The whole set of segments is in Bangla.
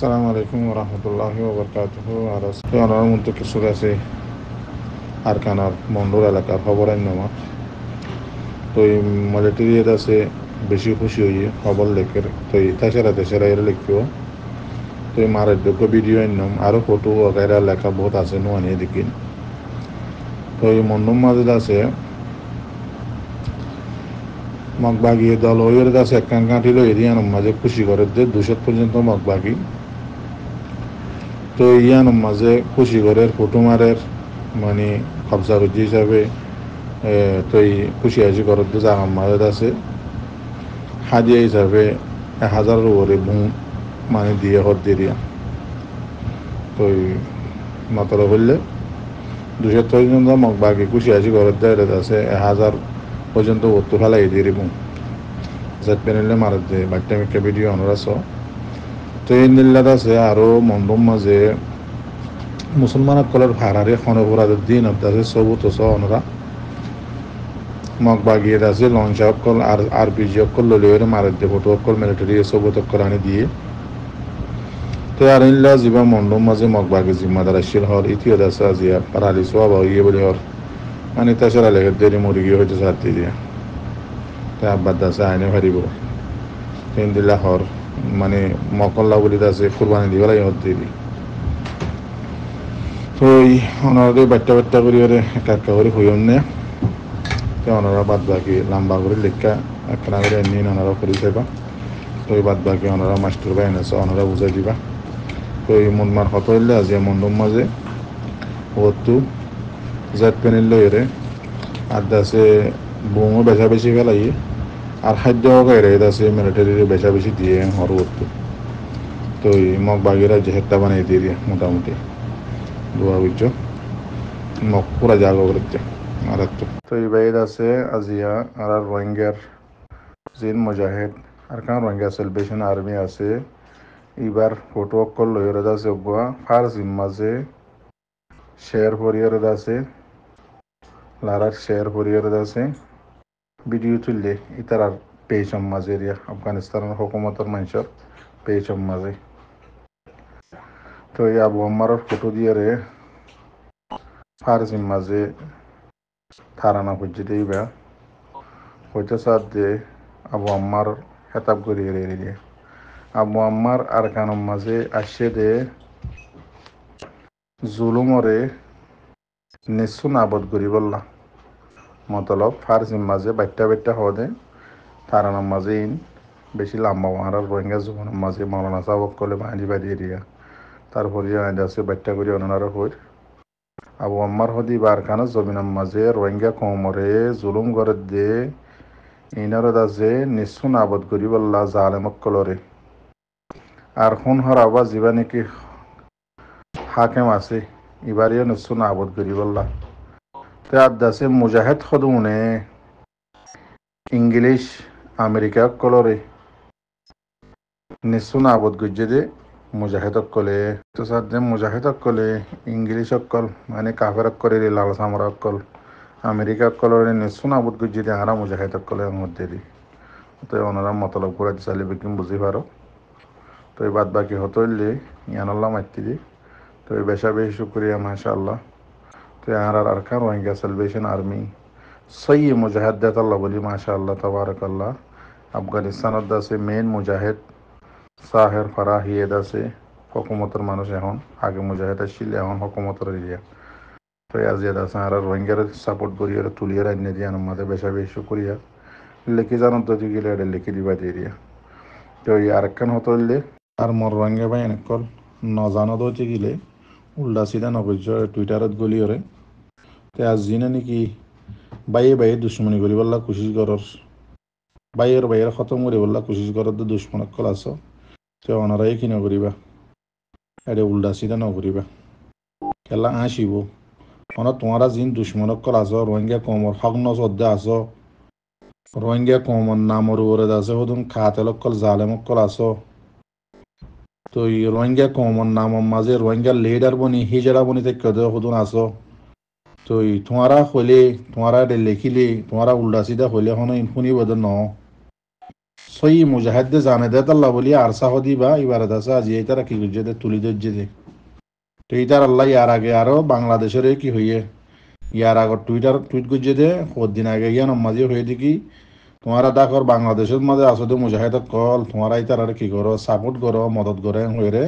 আসসালামু আলাইকুম রহমতুল্লাহ বরকাতহ আর কিছু আছে মন্ডল এলাকা খবরের নামা তো এই আছে বেশি খুশি হইয়ে খবর লেখের তো এই তাছাড়া তেছাড়া এরা লিখতেও তো এই মারের ভিডিও নাম আরও ফটো ওগাইরা লেখা বহুত আছে নো আনিয়ে দেখিন তো এই মন্ডম মাঝে আছে মগবাগি দল ওই কাছে এক কাঠি কাঁটি লইয়ে দিয়ে মাঝে খুশি করে যে দুশো পর্যন্ত মগবাগি তো ইয়ান মাঝে কুশিগড়ের কুটুমারের মানে কবজা গুজি হিসাবে তই কুশি আজি ঘৰত জাগাৰ মাজত আছে হিসাবে হিচাপে হাজার ওপরে বুম মানে দিয়ে হত দিয়া তই মাতর কৰিলে দুশো পর্যন্ত মগ বাকি খুশি আজি ঘৰত দেয় আছে এহাজাৰ পৰ্যন্ত বস্তু ফেলাই দিয়ে জেট যাত পেনিলে মাৰত দিয়ে বাক্য মিক্য ভিডিঅ' অনুৰাচ তো এই আছে আৰু মণ্ডম মাজে মুছলমানক কলৰ ভাড়াৰে সনবৰাৰ দিন আছে চবুত অনৰা মগ বাগিয়ে আছে লঞ্চ অকল আৰ পি জি অকল ললিওর মারের দেবটো অকল মিলিটারি সবুত অকল আনি দিয়ে তো আর ইনলা জিবা মন্ডম মাঝে মগ বাগি জিম্মাদার আসছিল হর ইতিও দাসা জিয়া পারালি সোয়াব হইয়ে বলে হর মানে তাৰপিছত লেগে দেৰি মরি গিয়ে হয়তো সাথে দিয়া তা আব্বার দাসা আইনে ভারিব ইন্দিল্লা হৰ মানে মকল্লা বলিতে আছে কোরবানি দিবেলাই হত দিবি তো এই ওনারা বাচ্চা বাচ্চা করি ওরে একা একা করে হইন নে তো ওনারা বাদ বাকি লম্বা করে লেখা একখানা করে এমনি ওনারা করে থাকবা তো এই বাদ বাকি ওনারা মাস্টার বাহিনী আছে ওনারা বুঝাই দিবা তো এই মনমার কত হইলে আজি মন্ডম মাঝে ওতু জেট পেনিল লইরে আর দাসে বুমও বেচা বেশি ফেলাইয়ে আর খাদ্য গাইরাইত আছে মিলিটারির বেচা বেশি দিয়ে হর করতো তো এই মগ বাগেরা হেত্তা বানিয়ে দিয়ে দিয়ে মোটামুটি দোয়া বুঝছো মগ পুরা জাগো করছে আর তো তো এই বাইর আছে আজিয়া আর আর রোহিঙ্গার জিন মুজাহিদ আর কারণ রোহিঙ্গা সেলিব্রেশন আর্মি আছে এইবার ফটো অকল লইরে আছে গুয়া ফার জিম্মা আছে শেয়ার ফরিয়ার আছে লারার শেয়ার ফরিয়ার আছে ভিডিও তুললে ইতারার পেয়েছম মাঝে এরিয়া আফগানিস্তানের হকুমতর মানুষের পেয়েছম মাঝে তো এই আবু আম্মারর ফটো দিয়ে রে ফারসির মাঝে ধারণা খুঁজে বা হইতে সাত যে আবু আম্মার হেতাব করিয়ে রে দিয়ে আবু আম্মার আর কানম মাঝে আসে দে জুলুমরে নিঃসুন নাবদ করি বললাম মতলব ফার্সির মাঝে বাইট্টা বাইট্টা হওয়া দেয় তারানোর মাঝে ইন বেশি লম্বা মারার রোহিঙ্গা জীবনের মাঝে মৌলানা সাহব করলে বাঁধি বাঁধি এরিয়া তারপরে আইডা আছে বাইট্টা করি অনারা হইর আবু আম্মার হদি বারখানা জমিনের মাঝে রোহিঙ্গা কোমরে জুলুম করে দে ইনার আছে নিঃসুন আবদ করি বললা জালেমক কলরে আর খুন হরাবা জীবা নাকি হাকেম আছে ইবারিও নিঃসুন আবদ করি বললা ਸੇ ਮੁਜਾਹਿਦ ਖਦੂਨੇ ইংলিশ আমেরিকা কলরে নিশ্চুন আবদ গুজ্জেদে মুজাহিদ অকলে তো স্যার যে মুজাহিদ অকলে ইংলিশ অকল মানে কাফের অকলে লাল সামর অকল আমেরিকা অকলরে নিশ্চুন আবদ গুজ্জেদে আরা মুজাহিদ অকলে মধ্যে দি তো ওনারা মতলব করে চালি বিকিম বুঝি পারো তো এই বাদ বাকি হতইলে ইয়ানাল্লাহ মাতি দি তো এই বেশা বেশি শুক্রিয়া মাশাআল্লাহ তেহারার আরকান রোহিঙ্গা সেলভেশন আর্মি সৈয়দ মুজাহিদাত আল্লাহ বলি মাশা আল্লাহ তবারক আল্লাহ আফগানিস্তানত আছে মেইন মুজাহিদ সাহের ফারাহিয়েদ আছে হকুমতের মানুষ এখন আগে মুজাহিদ আসছিল এখন হকুমতের এরিয়া তো আজিয়াদ আছে আর রোহিঙ্গার সাপোর্ট করি আর তুলিয়ে রান্না দিয়ে আমাদের বেশা বেশি করিয়া লিখে জানত যদি গেলে এটা লিখে দিবা দিয়ে দিয়া তো এই আরেকখান হতো আর মোর রোহিঙ্গা ভাই এনেকল নজানত হতে গেলে উল্টা সিধা নগজ টুইটারত গলি ওরে তে আজিনে নাকি বাইয়ে বাইয়ে দুশ্মনী করি বললা কোশিশ করর বাইয়ের বাইয়ের খতম করি বললা কোশিশ করার তো দুশ্মন কল আস তে অনারাই কি নকরিবা এটা উল্টা সিধা নকরিবা খেলা আসিব অনা তোমারা জিন দুশ্মন কল আস রোহিঙ্গা কমর হগ্ন সদ্যা আস রোহিঙ্গা কমর নামর ওরে আছে হদুন খাতেলক কল জালেমক কল আস তো রোহিঙ্গা কমর নামর মাঝে রোহিঙ্গা লিডার বনি হিজারা বনি থেকে হদুন আস তো তোমারা হইলে তোমারা লেখিলে তোমারা উল্টা সিধা হইলে হন ইনফুনি বদল ন সই দে জানে দে তাল্লা বলি আরসা হদি দিবা ইবার দাসা আজি এই তারা কি গুজে দে তুলি দজ্জে দে তো এই তার আল্লাহ ইয়ার আগে আরো বাংলাদেশের কি হইয়ে ইয়ার আগর টুইটার টুইট গুজে দে কদিন আগে ইয়া নমাজি হয়ে দেখি তোমারা ডাকর বাংলাদেশের মাঝে আসতে মুজাহেদক কল তোমারা এই তারা কি করো সাপোর্ট করো মদত করে হয়ে রে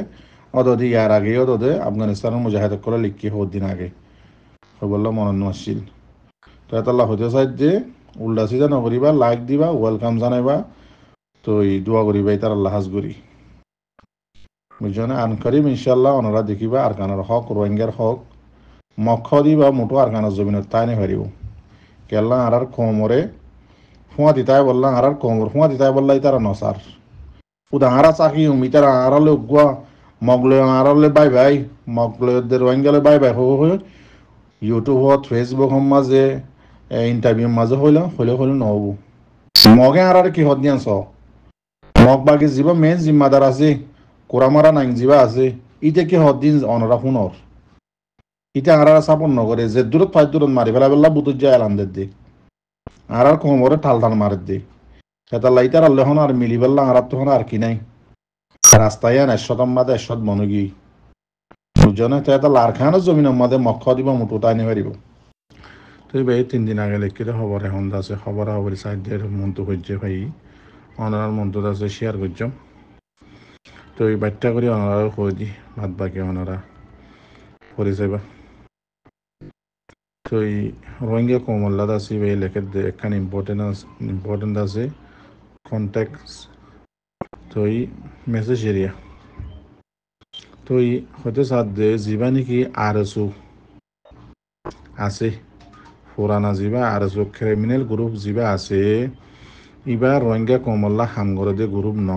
অদদি ইয়ার আগে দদে আফগানিস্তানের মুজাহেদক কলে লিখি দিন আগে তো বললাম অনন্যশীল তো এত আল্লাহ হতে চাই যে উল্টা সিজা নকরিবা লাইক দিবা ওয়েলকাম জানাইবা তো এই দোয়া করিবা তার আল্লাহ হাজগুরি বুঝছো না আনকারিম ইনশাল্লাহ ওনারা দেখিবা আরকানোর হক রোহিঙ্গার হক মক্ষ দিবা মোটো আরকানোর জমিনের তাই নে হারিব কেল্লা আর কোমরে ফুয়া দিতাই বললাম আর কোমর ফুয়া দিতাই বললাই তারা নসার উদা আরা চাকি উমি তারা আরালে উগুয়া মগলয় আরালে বাই বাই মগলয়দের রোহিঙ্গালে বাই বাই হো হো ইউটিউবত ফেচবুকৰ মাজে ইণ্টাৰভিউৰ মাজে হ'লেও হ'লেও হ'লেও নহ'ব মগে আৰু আৰু কিহত নিয়া চ মগ বাকী যিবা মেইন জিম্মাদাৰ আছে মৰা নাই যিবা আছে এতিয়া কিহত দিন অনৰা সোণৰ এতিয়া আর সাপন নগরে যে দূরত ফাইট দূরত মারি পেলাই বেলা বুটত যায় আলান্দের দি আর আর কোমরে ঠাল ঠাল মারের দি সেটা লাইতার আল্লেহন আর মিলি বেলা আর তখন আর কি নাই রাস্তায় আন এশত বাদে এশ্বত মনগী দুজনে তো এটা লারখানো জমিনের মাঝে মখ দিব মুটু তাই পাৰিব পারিব তুই ভাই তিন দিন আগে লিখিলে খবর এখন আছে খবর খবর দে মন্তু হইছে ভাই অনার মন্তু আছে শেয়ার করছম তো এই বাচ্চা কৰি অনারা কই দি ভাত বাকি অনারা করে যাইবা তো এই রোহিঙ্গা কোমল্লা দাসি ভাই লেখে একখান ইম্পর্টেন্ট ইম্পর্টেন্ট আছে কন্ট্যাক্ট তো এই মেসেজ এরিয়া তুই হয়তো সাধ্যে জিবা নাকি আর চুক আছে পুরানা জিবা আর চুক ক্রিমিনাল গ্রুপ জিবা আছে ইবা রোহিঙ্গা কমল্লা হামগরে দে গ্রুপ ন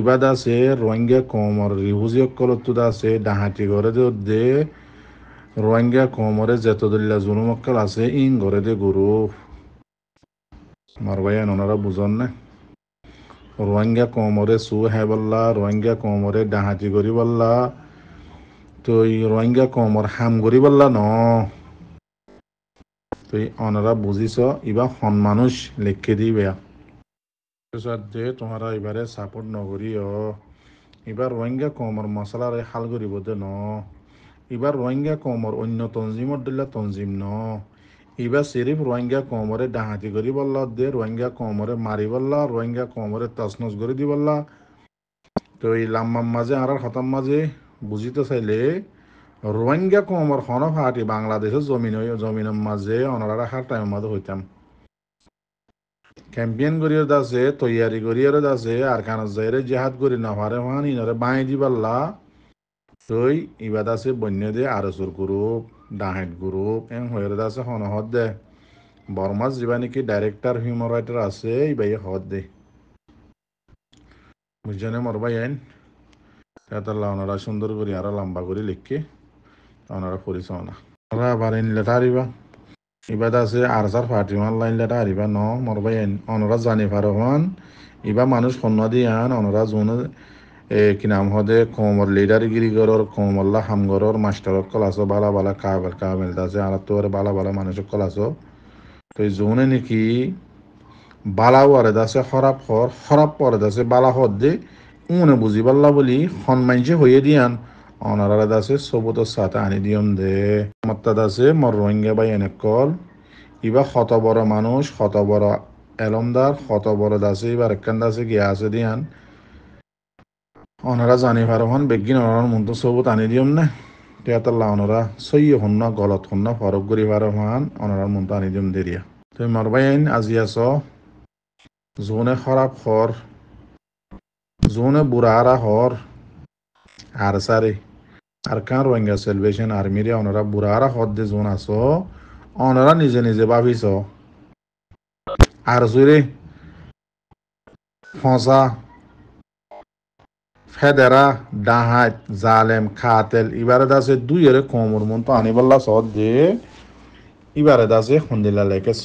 ইবাদ আছে রোহিঙ্গা কমর রিভুজিয়কলতো আছে ডাহাতি ঘরে দে রোহিঙ্গা কমরে জুনুম অকল আছে ইন ঘরে দে গ্রুপ মারবাইয়া ওনারা বুঝন না রোহিঙ্গা কমরে সু হ্যাঁ বললা রোহিঙ্গা কমরে ডাহাজি করি বললা তো এই রোহিঙ্গা কমর হাম করি বললা ন তো অনারা বুঝিছ ইবা হন মানুষ লিখে দিবে যে তোমারা এবারে সাপোর্ট নকরিও এবার রোহিঙ্গা কমর মশলারে হাল করিব দে ন এবার রোহিঙ্গা কমর অন্য তঞ্জিমত দিলা তঞ্জিম ন ইবা সিরিফ রোহিঙ্গা কমরে ডাহাতি করি বললা দে রোহিঙ্গা কমরে মারি বললা রোহিঙ্গা কমরে তাসনস করে দি বললা তো এই লাম্মাম মাঝে আর খতাম মাঝে বুঝিতে চাইলে রোহিঙ্গা কমর হন ফাটি বাংলাদেশের জমিন জমিনের মাঝে অনারা হার টাইম মাঝে হইতাম ক্যাম্পিয়ন করি দাসে তৈয়ারি আর দাসে আর কানজ জাইরে জেহাদ করি না পারে হানি নারে দি বললা তই ইবাদ আছে বন্য দে আরসুর গ্রুপ ডাহেট গ্রুপ এম হয়ের আছে হনহত দে বর্মা যিবা নাকি ডাইরেক্টর হিউম্যান রাইটার আছে ইবাই হত দে বুঝজনে মরবাই আইন এটা লাউনারা সুন্দর করে আরো লম্বা করে লিখকে ওনারা পরিচয় না ওরা আবার ইন লেটার ইবা ইবাদ আছে আর সার ওয়ান লাইন লেটা আরিবা ন মরবাই আইন ওনারা জানি হন ইবা মানুষ ফন্না দিয়ে আন ওনারা জোনে কি নাম হদে কমর লিডারগিরি গরর কমল্লা হামগরর মাস্টার কলাস বালা বালা কাবেল কামেল দাসে আর তোর বালা বালা মানুষ কলাস তো এই জোনে নাকি বালা ওয়ারে দাসে হরাপ হর হরাপ পরে দাসে বালা হর দে উনে বুঝি পাল্লা বলি হনমাইজে হয়ে দিয়ান অনারা দাসে সবুত সাথে আনি দিয়ন দে মত্তা দাসে মর রোহিঙ্গা বাই অনেক কল ইবা হত বড় মানুষ হত বড় এলমদার হত বড় দাসে এবার একখান দাসে গিয়ে আসে দিয়ান ওনারা জানি পারো হন বেগিন ওনার মন্ত সবুত আনি দিয়ম না তেয়াতাল্লাহ ওনারা সই হন গলত হন ফরক করি পারো হন ওনার মন্ত আনি দিম দেরিয়া তুমি আইন আজি আস জোনে খরাব হর জোনে বুড়ারা হর আর সারে আর কান রোহিঙ্গা সেলভেশন আর্মিরে ওনারা বুড়ারা হর দে জোন আস ওনারা নিজে নিজে ভাবিস আর জুরে ফসা খেদেরা ডাহাত জালেম খাতেল ইবারত আছে দুই এর কমর মন তো আনিবাল্লা স যে ইবারত আছে হন্দিলা লেকে স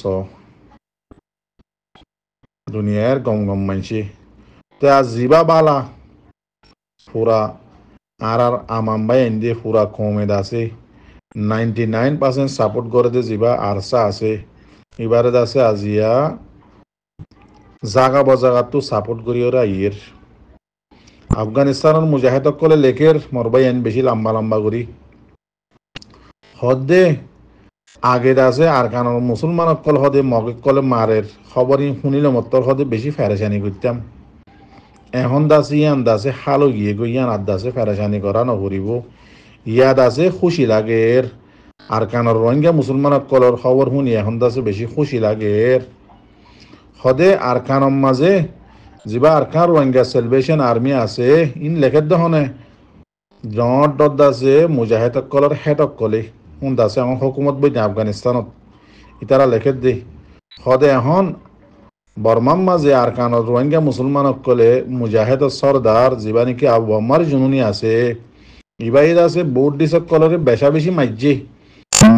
দুনিয়ার গম গম মানসি তা জিবা বালা পুরা আর আর আমাম বাই এনদি পুরা কমে আছে নাইনটি নাইন পার্সেন্ট সাপোর্ট করে দে জিবা আরসা আছে ইবারত আছে আজিয়া জাগা বজাগাত তো সাপোর্ট করি ওরা ইয়ের আফগানিস্তানের মুজাহিদসকলে লেকের আইন বেশি লম্বা লম্বা করি হদে আগে আছে আর মুসলমান মুসলমানসকল হদে মগকলে মারের খবরই শুনিলে মতর হদে বেশি ফেরেশানি করতাম এখন দাসে ইয়ান দাসে হালো গিয়ে গো ইয়ান আর দাসে ফেরেশানি করা নকরিব ইয়াদ আছে খুশি লাগে এর আর কানর রোহিঙ্গা মুসলমানসকলর খবর শুনি এখন দাসে বেশি খুশি লাগে এর হদে আর কানম মাঝে যিবা আর কান রোহিঙ্গা আৰ্মি আছে ইন লেখের দহনে জঁট দদ্দা আছে মুজাহিদসকলৰ হেটসকলে শুন্দাছে এখন হকুমত বৈ আফগানিস্তানত ইতাৰা লেখেত দে সদে এখন বর্মার মাঝে আর কান রোহিঙ্গা কলে মুজাহেদ চৰ্দাৰ যিবা নেকি আবু আম্মার জুনুনি আছে ইবাইদ আছে বৌদ্ধ বেচা বেছি বেশি মাইজে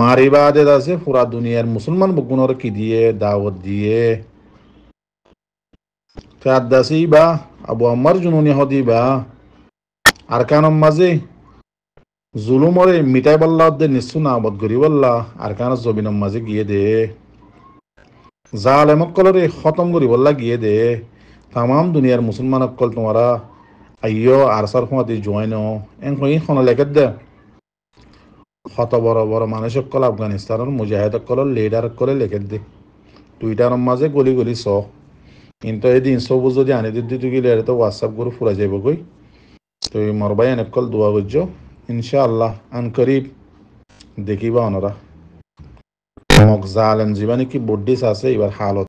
মারিবাদের আছে পুরা দুনিয়ার মুসলমান বগুণর কি দিয়ে দাৱত দিয়ে كعداسي با أبو أمر جنون يهودي با أركان مزي জুলুমরে মিটাই বল্লা দে নিশ্চু না আবদ করি বল্লা আর কান জবিন মাঝে গিয়ে দে জাল এমকলরে খতম করি বল্লা গিয়ে দে তামাম দুনিয়ার মুসলমান অকল তোমারা আইয় আর সার খোঁয়াতে জয়েন এন কই খন লেখে দে শত বড় বড় মানুষ অকল আফগানিস্তানের মুজাহিদ অকল লিডার অকলে লেখে দে দুইটার মাঝে গলি গলি চ কিন্তু এই দিন সবু যদি আনি দিতে গেলে এটা তো হোয়াটসঅ্যাপ গ্রুপ ফুরা যাইব কই তো মর ভাই এনে কল দোয়া করছো ইনশাআল্লাহ আন করিব দেখিবা অনরা মগ জালেম জীবনে কি বড্ডিস আছে এবার হালত